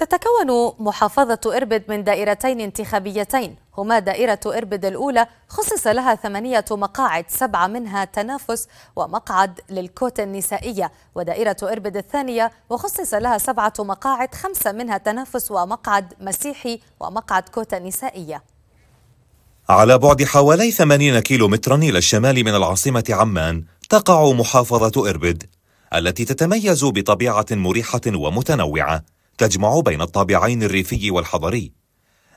تتكون محافظة إربد من دائرتين انتخابيتين هما دائرة إربد الأولى خصص لها ثمانية مقاعد سبعة منها تنافس ومقعد للكوتا النسائية ودائرة إربد الثانية وخصص لها سبعة مقاعد خمسة منها تنافس ومقعد مسيحي ومقعد كوتا نسائية على بعد حوالي 80 مترا إلى الشمال من العاصمة عمان تقع محافظة إربد التي تتميز بطبيعة مريحة ومتنوعة تجمع بين الطابعين الريفي والحضري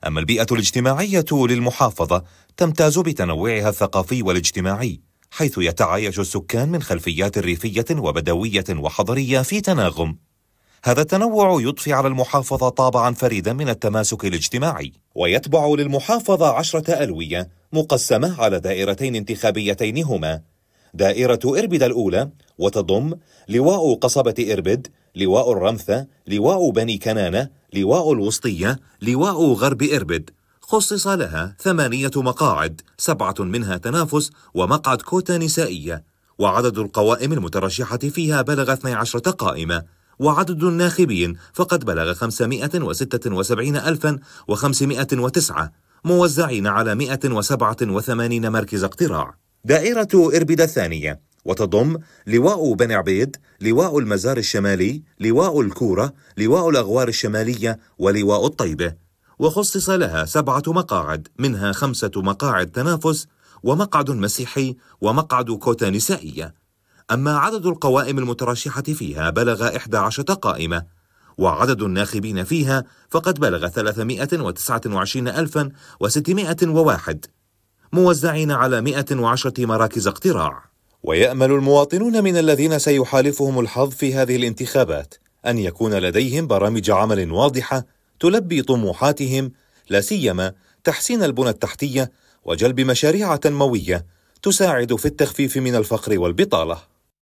أما البيئة الاجتماعية للمحافظة تمتاز بتنوعها الثقافي والاجتماعي حيث يتعايش السكان من خلفيات ريفية وبدوية وحضرية في تناغم هذا التنوع يضفي على المحافظة طابعا فريدا من التماسك الاجتماعي ويتبع للمحافظة عشرة ألوية مقسمة على دائرتين انتخابيتين هما دائرة إربد الأولى وتضم لواء قصبة إربد لواء الرمثة لواء بني كنانة لواء الوسطية لواء غرب إربد خصص لها ثمانية مقاعد سبعة منها تنافس ومقعد كوتا نسائية وعدد القوائم المترشحة فيها بلغ 12 قائمة وعدد الناخبين فقد بلغ 576509 موزعين على 187 مركز اقتراع دائرة إربد الثانية وتضم لواء بن عبيد لواء المزار الشمالي لواء الكورة لواء الأغوار الشمالية ولواء الطيبة وخصص لها سبعة مقاعد منها خمسة مقاعد تنافس ومقعد مسيحي ومقعد كوتا نسائية أما عدد القوائم المترشحة فيها بلغ 11 قائمة وعدد الناخبين فيها فقد بلغ 329601 موزعين على 110 مراكز اقتراع ويامل المواطنون من الذين سيحالفهم الحظ في هذه الانتخابات ان يكون لديهم برامج عمل واضحه تلبي طموحاتهم لا سيما تحسين البنى التحتيه وجلب مشاريع تنمويه تساعد في التخفيف من الفقر والبطاله